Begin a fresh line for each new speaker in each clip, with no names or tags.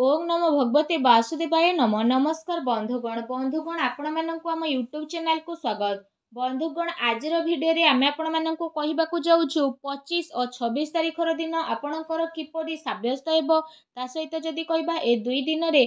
ଓଂ ନମ ଭଗବତୀ ବାସୁଦେବାୟ ନମ ନମସ୍କାର ବନ୍ଧୁଗଣ ବନ୍ଧୁଗଣ ଆପଣମାନଙ୍କୁ ଆମ ୟୁଟ୍ୟୁବ୍ ଚ୍ୟାନେଲକୁ ସ୍ୱାଗତ ବନ୍ଧୁଗଣ ଆଜିର ଭିଡ଼ିଓରେ ଆମେ ଆପଣମାନଙ୍କୁ କହିବାକୁ ଯାଉଛୁ ପଚିଶ ଓ ଛବିଶ ତାରିଖର ଦିନ ଆପଣଙ୍କର କିପରି ସାବ୍ୟସ୍ତ ହେବ ତା ସହିତ ଯଦି କହିବା ଏ ଦୁଇ ଦିନରେ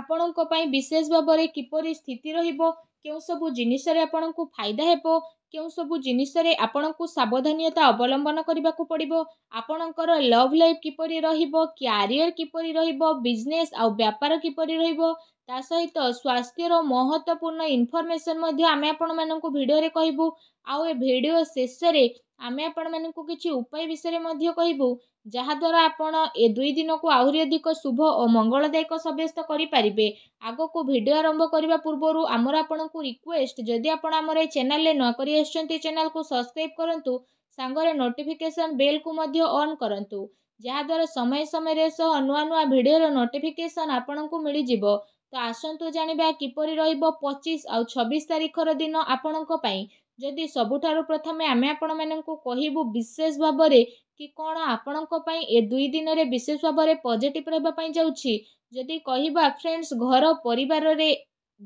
ଆପଣଙ୍କ ପାଇଁ ବିଶେଷ ଭାବରେ କିପରି ସ୍ଥିତି ରହିବ କେଉଁ ସବୁ ଜିନିଷରେ ଆପଣଙ୍କୁ ଫାଇଦା ହେବ କେଉଁ ସବୁ ଜିନିଷରେ ଆପଣଙ୍କୁ ସାବଧାନତା ଅବଲମ୍ବନ କରିବାକୁ ପଡ଼ିବ ଆପଣଙ୍କର ଲଭ୍ ଲାଇଫ୍ କିପରି ରହିବ କ୍ୟାରିୟର କିପରି ରହିବ ବିଜନେସ୍ ଆଉ ବ୍ୟାପାର କିପରି ରହିବ ତା ସହିତ ସ୍ୱାସ୍ଥ୍ୟର ମହତ୍ୱପୂର୍ଣ୍ଣ ଇନଫର୍ମେସନ୍ ମଧ୍ୟ ଆମେ ଆପଣମାନଙ୍କୁ ଭିଡ଼ିଓରେ କହିବୁ ଆଉ ଏ ଭିଡ଼ିଓ ଶେଷରେ ଆମେ ଆପଣମାନଙ୍କୁ କିଛି ଉପାୟ ବିଷୟରେ ମଧ୍ୟ କହିବୁ ଯାହାଦ୍ୱାରା ଆପଣ ଏ ଦୁଇ ଦିନକୁ ଆହୁରି ଅଧିକ ଶୁଭ ଓ ମଙ୍ଗଳଦାୟକ ସାବ୍ୟସ୍ତ କରିପାରିବେ ଆଗକୁ ଭିଡ଼ିଓ ଆରମ୍ଭ କରିବା ପୂର୍ବରୁ ଆମର ଆପଣଙ୍କୁ ରିକ୍ୱେଷ୍ଟ ଯଦି ଆପଣ ଆମର ଏହି ଚ୍ୟାନେଲରେ ନୂଆ କରି ଆସିଛନ୍ତି ଚ୍ୟାନେଲକୁ ସବସ୍କ୍ରାଇବ୍ କରନ୍ତୁ ସାଙ୍ଗରେ ନୋଟିଫିକେସନ୍ ବେଲ୍କୁ ମଧ୍ୟ ଅନ୍ କରନ୍ତୁ ଯାହାଦ୍ୱାରା ସମୟ ସମୟରେ ସହ ନୂଆ ନୂଆ ଭିଡ଼ିଓର ନୋଟିଫିକେସନ୍ ଆପଣଙ୍କୁ ମିଳିଯିବ ତ ଆସନ୍ତୁ ଜାଣିବା କିପରି ରହିବ ପଚିଶ ଆଉ ଛବିଶ ତାରିଖର ଦିନ ଆପଣଙ୍କ ପାଇଁ ଯଦି ସବୁଠାରୁ ପ୍ରଥମେ ଆମେ ଆପଣମାନଙ୍କୁ କହିବୁ ବିଶେଷ ଭାବରେ କି କ'ଣ ଆପଣଙ୍କ ପାଇଁ ଏ ଦୁଇ ଦିନରେ ବିଶେଷ ଭାବରେ ପଜିଟିଭ୍ ରହିବା ପାଇଁ ଯାଉଛି ଯଦି କହିବା ଫ୍ରେଣ୍ଡସ୍ ଘର ପରିବାରରେ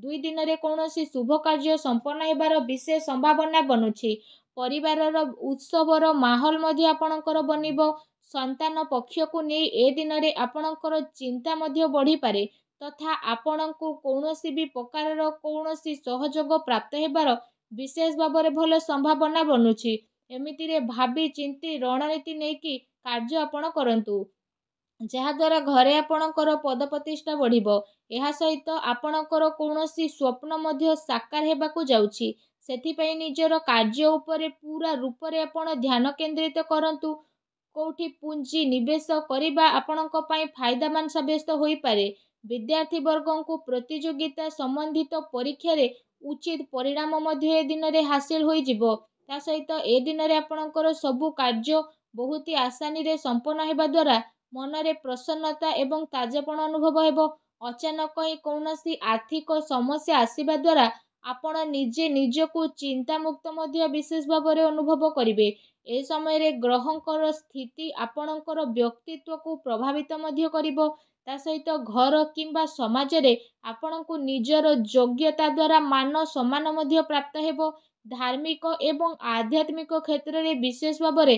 ଦୁଇ ଦିନରେ କୌଣସି ଶୁଭ କାର୍ଯ୍ୟ ସମ୍ପନ୍ନ ହେବାର ବିଶେଷ ସମ୍ଭାବନା ବନୁଛି ପରିବାରର ଉତ୍ସବର ମାହୋଲ ମଧ୍ୟ ଆପଣଙ୍କର ବନିବ ସନ୍ତାନ ପକ୍ଷକୁ ନେଇ ଏ ଦିନରେ ଆପଣଙ୍କର ଚିନ୍ତା ମଧ୍ୟ ବଢ଼ିପାରେ ତଥା ଆପଣଙ୍କୁ କୌଣସି ବି ପ୍ରକାରର କୌଣସି ସହଯୋଗ ପ୍ରାପ୍ତ ହେବାର ବିଶେଷ ଭାବରେ ଭଲ ସମ୍ଭାବନା ବନୁଛି ଏମିତିରେ ଭାବି ଚିନ୍ତି ରଣନୀତି ନେଇକି କାର୍ଯ୍ୟ ଆପଣ କରନ୍ତୁ ଯାହାଦ୍ୱାରା ଘରେ ଆପଣଙ୍କର ପଦ ପ୍ରତିଷ୍ଠା ବଢ଼ିବ ଏହା ସହିତ ଆପଣଙ୍କର କୌଣସି ସ୍ୱପ୍ନ ମଧ୍ୟ ସାକାର ହେବାକୁ ଯାଉଛି ସେଥିପାଇଁ ନିଜର କାର୍ଯ୍ୟ ଉପରେ ପୁରା ରୂପରେ ଆପଣ ଧ୍ୟାନ କେନ୍ଦ୍ରିତ କରନ୍ତୁ କେଉଁଠି ପୁଞ୍ଜି ନିବେଶ କରିବା ଆପଣଙ୍କ ପାଇଁ ଫାଇଦାମାନ ସାବ୍ୟସ୍ତ ହୋଇପାରେ ବିଦ୍ୟାର୍ଥୀ ବର୍ଗଙ୍କୁ ପ୍ରତିଯୋଗିତା ସମ୍ବନ୍ଧିତ ପରୀକ୍ଷାରେ ଉଚିତ ପରିଣାମ ମଧ୍ୟ ଏ ଦିନରେ ହାସିଲ ହୋଇଯିବ ତା ସହିତ ଏ ଦିନରେ ଆପଣଙ୍କର ସବୁ କାର୍ଯ୍ୟ ବହୁତ ହି ଆସାନୀରେ ସମ୍ପନ୍ନ ହେବା ଦ୍ୱାରା ମନରେ ପ୍ରସନ୍ନତା ଏବଂ ତାଜାପଣ ଅନୁଭବ ହେବ ଅଚାନକ ହିଁ କୌଣସି ଆର୍ଥିକ ସମସ୍ୟା ଆସିବା ଦ୍ୱାରା ଆପଣ ନିଜେ ନିଜକୁ ଚିନ୍ତାମୁକ୍ତ ମଧ୍ୟ ବିଶେଷ ଭାବରେ ଅନୁଭବ କରିବେ ଏ ସମୟରେ ଗ୍ରହଙ୍କର ସ୍ଥିତି ଆପଣଙ୍କର ବ୍ୟକ୍ତିତ୍ୱକୁ ପ୍ରଭାବିତ ମଧ୍ୟ କରିବ ତା ସହିତ ଘର କିମ୍ବା ସମାଜରେ ଆପଣଙ୍କୁ ନିଜର ଯୋଗ୍ୟତା ଦ୍ୱାରା ମାନ ସମ୍ମାନ ମଧ୍ୟ ପ୍ରାପ୍ତ ହେବ ଧାର୍ମିକ ଏବଂ ଆଧ୍ୟାତ୍ମିକ କ୍ଷେତ୍ରରେ ବିଶେଷ ଭାବରେ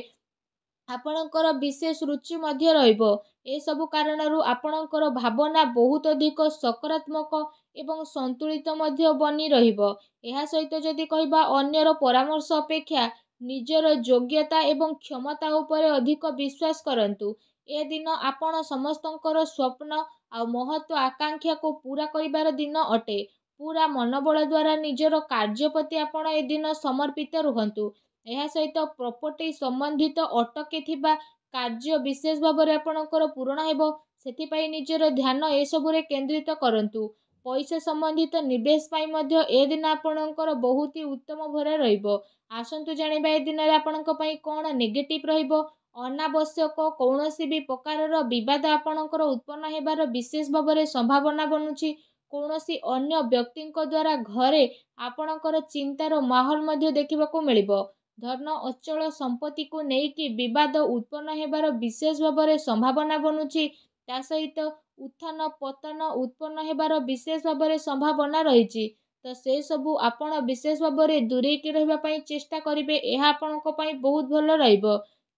ଆପଣଙ୍କର ବିଶେଷ ରୁଚି ମଧ୍ୟ ରହିବ ଏସବୁ କାରଣରୁ ଆପଣଙ୍କର ଭାବନା ବହୁତ ଅଧିକ ସକାରାତ୍ମକ ଏବଂ ସନ୍ତୁଳିତ ମଧ୍ୟ ବନି ରହିବ ଏହା ସହିତ ଯଦି କହିବା ଅନ୍ୟର ପରାମର୍ଶ ଅପେକ୍ଷା ନିଜର ଯୋଗ୍ୟତା ଏବଂ କ୍ଷମତା ଉପରେ ଅଧିକ ବିଶ୍ୱାସ କରନ୍ତୁ ଏ ଦିନ ଆପଣ ସମସ୍ତଙ୍କର ସ୍ୱପ୍ନ ଆଉ ମହତ୍ଵ ଆକାଂକ୍ଷାକୁ ପୂରା କରିବାର ଦିନ ଅଟେ ପୁରା ମନୋବଳ ଦ୍ୱାରା ନିଜର କାର୍ଯ୍ୟ ପ୍ରତି ଆପଣ ଏଦିନ ସମର୍ପିତ ରୁହନ୍ତୁ ଏହା ସହିତ ପ୍ରପର୍ଟି ସମ୍ବନ୍ଧିତ ଅଟକିଥିବା କାର୍ଯ୍ୟ ବିଶେଷ ଭାବରେ ଆପଣଙ୍କର ପୂରଣ ହେବ ସେଥିପାଇଁ ନିଜର ଧ୍ୟାନ ଏସବୁରେ କେନ୍ଦ୍ରିତ କରନ୍ତୁ ପଇସା ସମ୍ବନ୍ଧିତ ନିବେଶ ପାଇଁ ମଧ୍ୟ ଏ ଦିନ ଆପଣଙ୍କର ବହୁତ ହି ଉତ୍ତମ ଭରା ରହିବ ଆସନ୍ତୁ ଜାଣିବା ଏ ଦିନରେ ଆପଣଙ୍କ ପାଇଁ କ'ଣ ନେଗେଟିଭ୍ ରହିବ ଅନାବଶ୍ୟକ କୌଣସି ବି ପ୍ରକାରର ବିବାଦ ଆପଣଙ୍କର ଉତ୍ପନ୍ନ ହେବାର ବିଶେଷ ଭାବରେ ସମ୍ଭାବନା ବନୁଛି କୌଣସି ଅନ୍ୟ ବ୍ୟକ୍ତିଙ୍କ ଦ୍ୱାରା ଘରେ ଆପଣଙ୍କର ଚିନ୍ତାର ମାହୋଲ ମଧ୍ୟ ଦେଖିବାକୁ ମିଳିବ ଧନ ଅଚଳ ସମ୍ପତ୍ତିକୁ ନେଇକି ବିବାଦ ଉତ୍ପନ୍ନ ହେବାର ବିଶେଷ ଭାବରେ ସମ୍ଭାବନା ବନୁଛି ତା ସହିତ ଉତ୍ଥାନ ପତନ ଉତ୍ପନ୍ନ ହେବାର ବିଶେଷ ଭାବରେ ସମ୍ଭାବନା ରହିଛି ତ ସେସବୁ ଆପଣ ବିଶେଷ ଭାବରେ ଦୂରେଇକି ରହିବା ପାଇଁ ଚେଷ୍ଟା କରିବେ ଏହା ଆପଣଙ୍କ ପାଇଁ ବହୁତ ଭଲ ରହିବ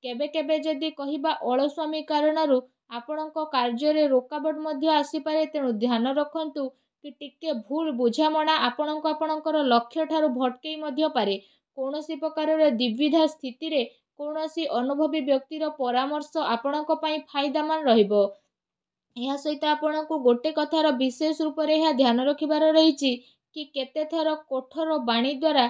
କେବେ କେବେ ଯଦି କହିବା ଅଳସ୍ୱାମୀ କାରଣରୁ ଆପଣଙ୍କ କାର୍ଯ୍ୟରେ ରୋକାବଟ ମଧ୍ୟ ଆସିପାରେ ତେଣୁ ଧ୍ୟାନ ରଖନ୍ତୁ କି ଟିକେ ଭୁଲ ବୁଝାମଣା ଆପଣଙ୍କୁ ଆପଣଙ୍କର ଲକ୍ଷ୍ୟ ଠାରୁ ଭଟକେଇ ମଧ୍ୟ ପାରେ କୌଣସି ପ୍ରକାରର ଦ୍ୱିବିଧା ସ୍ଥିତିରେ କୌଣସି ଅନୁଭବୀ ବ୍ୟକ୍ତିର ପରାମର୍ଶ ଆପଣଙ୍କ ପାଇଁ ଫାଇଦାମାନ ରହିବ ଏହା ସହିତ ଆପଣଙ୍କୁ ଗୋଟେ କଥାର ବିଶେଷ ରୂପରେ ଏହା ଧ୍ୟାନ ରଖିବାର ରହିଛି କି କେତେଥର କୋଠର ବାଣୀ ଦ୍ୱାରା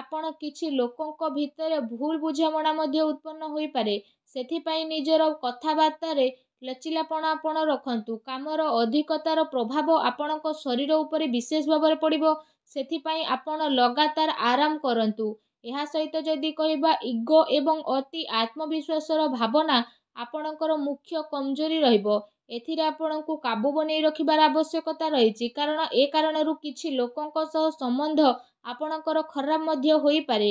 ଆପଣ କିଛି ଲୋକଙ୍କ ଭିତରେ ଭୁଲ ବୁଝାମଣା ମଧ୍ୟ ଉତ୍ପନ୍ନ ହୋଇପାରେ ସେଥିପାଇଁ ନିଜର କଥାବାର୍ତ୍ତାରେ ଲଚିଲାପଣ ଆପଣ ରଖନ୍ତୁ କାମର ଅଧିକତାର ପ୍ରଭାବ ଆପଣଙ୍କ ଶରୀର ଉପରେ ବିଶେଷ ଭାବରେ ପଡ଼ିବ ସେଥିପାଇଁ ଆପଣ ଲଗାତାର ଆରାମ କରନ୍ତୁ ଏହା ସହିତ ଯଦି କହିବା ଇଗୋ ଏବଂ ଅତି ଆତ୍ମବିଶ୍ୱାସର ଭାବନା ଆପଣଙ୍କର ମୁଖ୍ୟ କମଜୋରି ରହିବ ଏଥିରେ ଆପଣଙ୍କୁ କାବୁ ବନେଇ ରଖିବାର ଆବଶ୍ୟକତା ରହିଛି କାରଣ ଏ କାରଣରୁ କିଛି ଲୋକଙ୍କ ସହ ସମ୍ବନ୍ଧ ଆପଣଙ୍କର ଖରାପ ମଧ୍ୟ ହୋଇପାରେ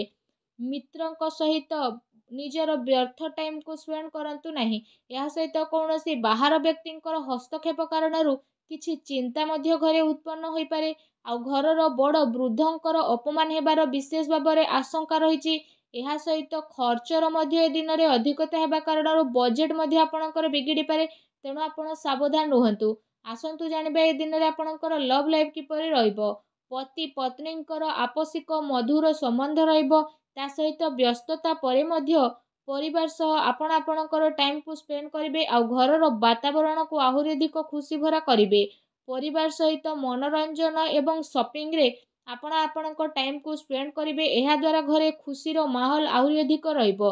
ମିତ୍ରଙ୍କ ସହିତ ନିଜର ବ୍ୟର୍ଥ ଟାଇମ୍କୁ ସ୍ପେଣ୍ଡ କରନ୍ତୁ ନାହିଁ ଏହା ସହିତ କୌଣସି ବାହାର ବ୍ୟକ୍ତିଙ୍କର ହସ୍ତକ୍ଷେପ କାରଣରୁ କିଛି ଚିନ୍ତା ମଧ୍ୟ ଘରେ ଉତ୍ପନ୍ନ ହୋଇପାରେ ଆଉ ଘରର ବଡ଼ ବୃଦ୍ଧଙ୍କର ଅପମାନ ହେବାର ବିଶେଷ ଭାବରେ ଆଶଙ୍କା ରହିଛି ଏହା ସହିତ ଖର୍ଚ୍ଚର ମଧ୍ୟ ଏ ଦିନରେ ଅଧିକତା ହେବା କାରଣରୁ ବଜେଟ୍ ମଧ୍ୟ ଆପଣଙ୍କର ବିଗିଡ଼ିପାରେ ତେଣୁ ଆପଣ ସାବଧାନ ରୁହନ୍ତୁ ଆସନ୍ତୁ ଜାଣିବା ଏ ଦିନରେ ଆପଣଙ୍କର ଲଭ୍ ଲାଇଫ୍ କିପରି ରହିବ ପତି ପତ୍ନୀଙ୍କର ଆବଶ୍ୟକ ମଧୁର ସମ୍ବନ୍ଧ ରହିବ ତା ସହିତ ବ୍ୟସ୍ତତା ପରେ ମଧ୍ୟ ପରିବାର ସହ ଆପଣ ଆପଣଙ୍କର ଟାଇମ୍କୁ ସ୍ପେଣ୍ଡ କରିବେ ଆଉ ଘରର ବାତାବରଣକୁ ଆହୁରି ଅଧିକ ଖୁସି ଭରା କରିବେ ପରିବାର ସହିତ ମନୋରଞ୍ଜନ ଏବଂ ସପିଂରେ ଆପଣ ଆପଣଙ୍କ ଟାଇମ୍କୁ ସ୍ପେଣ୍ଡ କରିବେ ଏହାଦ୍ୱାରା ଘରେ ଖୁସିର ମାହୋଲ ଆହୁରି ଅଧିକ ରହିବ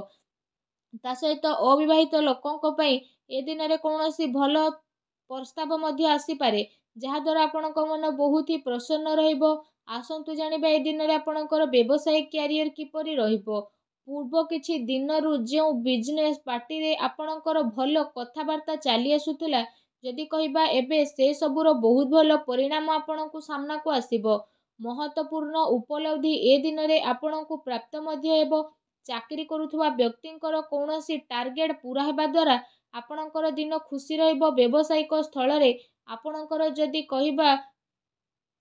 ତା ସହିତ ଅବିବାହିତ ଲୋକଙ୍କ ପାଇଁ ଏ ଦିନରେ କୌଣସି ଭଲ ପ୍ରସ୍ତାବ ମଧ୍ୟ ଆସିପାରେ ଯାହାଦ୍ୱାରା ଆପଣଙ୍କ ମନ ବହୁତ ହି ପ୍ରସନ୍ନ ରହିବ ଆସନ୍ତୁ ଜାଣିବା ଏ ଦିନରେ ଆପଣଙ୍କର ବ୍ୟବସାୟ କ୍ୟାରିୟର କିପରି ରହିବ ପୂର୍ବ କିଛି ଦିନରୁ ଯେଉଁ ବିଜନେସ୍ ପାର୍ଟିରେ ଆପଣଙ୍କର ଭଲ କଥାବାର୍ତ୍ତା ଚାଲି ଆସୁଥିଲା ଯଦି କହିବା ଏବେ ସେସବୁର ବହୁତ ଭଲ ପରିଣାମ ଆପଣଙ୍କୁ ସାମ୍ନାକୁ ଆସିବ ମହତ୍ଵପୂର୍ଣ୍ଣ ଉପଲବ୍ଧି ଏ ଦିନରେ ଆପଣଙ୍କୁ ପ୍ରାପ୍ତ ମଧ୍ୟ ହେବ ଚାକିରି କରୁଥିବା ବ୍ୟକ୍ତିଙ୍କର କୌଣସି ଟାର୍ଗେଟ୍ ପୂରା ହେବା ଦ୍ୱାରା ଆପଣଙ୍କର ଦିନ ଖୁସି ରହିବ ବ୍ୟବସାୟିକ ସ୍ଥଳରେ ଆପଣଙ୍କର ଯଦି କହିବା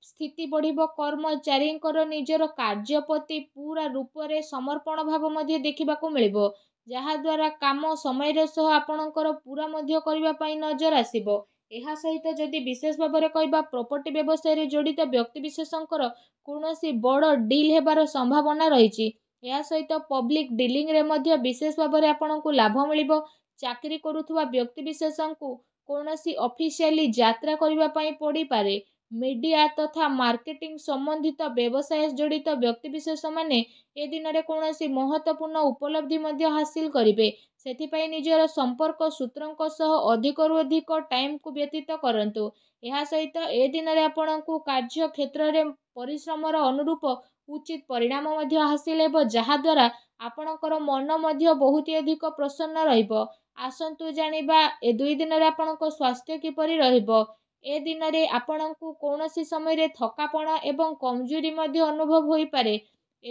ସ୍ଥିତି ବଢ଼ିବ କର୍ମଚାରୀଙ୍କର ନିଜର କାର୍ଯ୍ୟ ପ୍ରତି ପୁରା ରୂପରେ ସମର୍ପଣ ଭାବ ମଧ୍ୟ ଦେଖିବାକୁ ମିଳିବ ଯାହାଦ୍ୱାରା କାମ ସମୟର ସହ ଆପଣଙ୍କର ପୁରା ମଧ୍ୟ କରିବା ପାଇଁ ନଜର ଆସିବ ଏହା ସହିତ ଯଦି ବିଶେଷ ଭାବରେ କହିବା ପ୍ରପର୍ଟି ବ୍ୟବସାୟରେ ଜଡ଼ିତ ବ୍ୟକ୍ତିବିଶେଷଙ୍କର କୌଣସି ବଡ଼ ଡିଲ୍ ହେବାର ସମ୍ଭାବନା ରହିଛି ଏହା ସହିତ ପବ୍ଲିକ୍ ଡିଲିଂରେ ମଧ୍ୟ ବିଶେଷ ଭାବରେ ଆପଣଙ୍କୁ ଲାଭ ମିଳିବ ଚାକିରି କରୁଥିବା ବ୍ୟକ୍ତିବିଶେଷଙ୍କୁ କୌଣସି ଅଫିସିଆଲି ଯାତ୍ରା କରିବା ପାଇଁ ପଡ଼ିପାରେ ମିଡ଼ିଆ ତଥା ମାର୍କେଟିଂ ସମ୍ବନ୍ଧିତ ବ୍ୟବସାୟ ଜଡ଼ିତ ବ୍ୟକ୍ତିବିଶେଷମାନେ ଏ ଦିନରେ କୌଣସି ମହତ୍ତ୍ୱପୂର୍ଣ୍ଣ ଉପଲବ୍ଧି ମଧ୍ୟ ହାସିଲ କରିବେ ସେଥିପାଇଁ ନିଜର ସମ୍ପର୍କ ସୂତ୍ରଙ୍କ ସହ ଅଧିକରୁ ଅଧିକ ଟାଇମ୍କୁ ବ୍ୟତୀତ କରନ୍ତୁ ଏହା ସହିତ ଏ ଦିନରେ ଆପଣଙ୍କୁ କାର୍ଯ୍ୟକ୍ଷେତ୍ରରେ ପରିଶ୍ରମର ଅନୁରୂପ ଉଚିତ ପରିଣାମ ମଧ୍ୟ ହାସିଲ ହେବ ଯାହାଦ୍ୱାରା ଆପଣଙ୍କର ମନ ମଧ୍ୟ ବହୁତ ଅଧିକ ପ୍ରସନ୍ନ ରହିବ ଆସନ୍ତୁ ଜାଣିବା ଏ ଦୁଇ ଦିନରେ ଆପଣଙ୍କ ସ୍ୱାସ୍ଥ୍ୟ କିପରି ରହିବ ଏ ଦିନରେ ଆପଣଙ୍କୁ କୌଣସି ସମୟରେ ଥକାପଣ ଏବଂ କମଜୋରି ମଧ୍ୟ ଅନୁଭବ ହୋଇପାରେ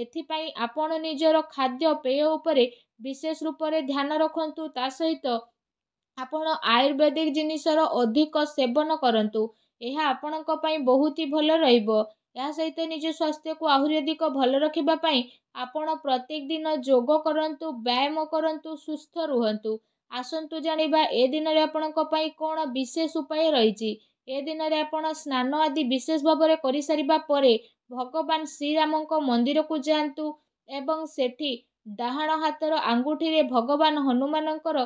ଏଥିପାଇଁ ଆପଣ ନିଜର ଖାଦ୍ୟ ପେୟ ଉପରେ ବିଶେଷ ରୂପରେ ଧ୍ୟାନ ରଖନ୍ତୁ ତା ସହିତ ଆପଣ ଆୟୁର୍ବେଦିକ ଜିନିଷର ଅଧିକ ସେବନ କରନ୍ତୁ ଏହା ଆପଣଙ୍କ ପାଇଁ ବହୁତ ହି ଭଲ ରହିବ ଏହା ସହିତ ନିଜ ସ୍ୱାସ୍ଥ୍ୟକୁ ଆହୁରି ଅଧିକ ଭଲ ରଖିବା ପାଇଁ ଆପଣ ପ୍ରତ୍ୟେକ ଦିନ ଯୋଗ କରନ୍ତୁ ବ୍ୟାୟାମ କରନ୍ତୁ ସୁସ୍ଥ ରୁହନ୍ତୁ ଆସନ୍ତୁ ଜାଣିବା ଏ ଦିନରେ ଆପଣଙ୍କ ପାଇଁ କ'ଣ ବିଶେଷ ଉପାୟ ରହିଛି ଏ ଦିନରେ ଆପଣ ସ୍ନାନ ଆଦି ବିଶେଷ ଭାବରେ କରିସାରିବା ପରେ ଭଗବାନ ଶ୍ରୀରାମଙ୍କ ମନ୍ଦିରକୁ ଯାଆନ୍ତୁ ଏବଂ ସେଠି ଡାହାଣ ହାତର ଆଙ୍ଗୁଠିରେ ଭଗବାନ ହନୁମାନଙ୍କର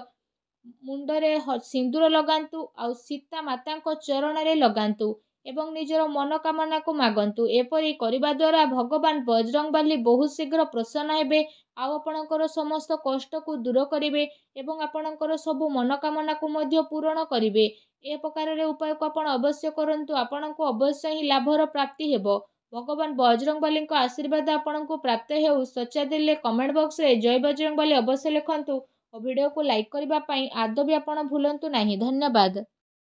ମୁଣ୍ଡରେ ସିନ୍ଦୁର ଲଗାନ୍ତୁ ଆଉ ସୀତା ମାତାଙ୍କ ଚରଣରେ ଲଗାନ୍ତୁ ଏବଂ ନିଜର ମନୋକାମନାକୁ ମାଗନ୍ତୁ ଏପରି କରିବା ଦ୍ୱାରା ଭଗବାନ ବଜରଙ୍ଗ ବାଲି ବହୁତ ଶୀଘ୍ର ପ୍ରସନ୍ନ ହେବେ ଆଉ ଆପଣଙ୍କର ସମସ୍ତ କଷ୍ଟକୁ ଦୂର କରିବେ ଏବଂ ଆପଣଙ୍କର ସବୁ ମନୋକାମନାକୁ ମଧ୍ୟ ପୂରଣ କରିବେ ଏ ପ୍ରକାରର ଉପାୟକୁ ଆପଣ ଅବଶ୍ୟ କରନ୍ତୁ ଆପଣଙ୍କୁ ଅବଶ୍ୟ ହିଁ ଲାଭର ପ୍ରାପ୍ତି ହେବ ଭଗବାନ ବଜରଙ୍ଗ ବାଲିଙ୍କ ଆଶୀର୍ବାଦ ଆପଣଙ୍କୁ ପ୍ରାପ୍ତ ହେଉ ସଚ୍ଚା ଦେଲେ କମେଣ୍ଟ ବକ୍ସରେ ଜୟ ବଜରଙ୍ଗ ବାଲି ଅବଶ୍ୟ ଲେଖନ୍ତୁ ଓ ଭିଡ଼ିଓକୁ ଲାଇକ୍ କରିବା ପାଇଁ ଆଦୌ ବି ଆପଣ ଭୁଲନ୍ତୁ ନାହିଁ ଧନ୍ୟବାଦ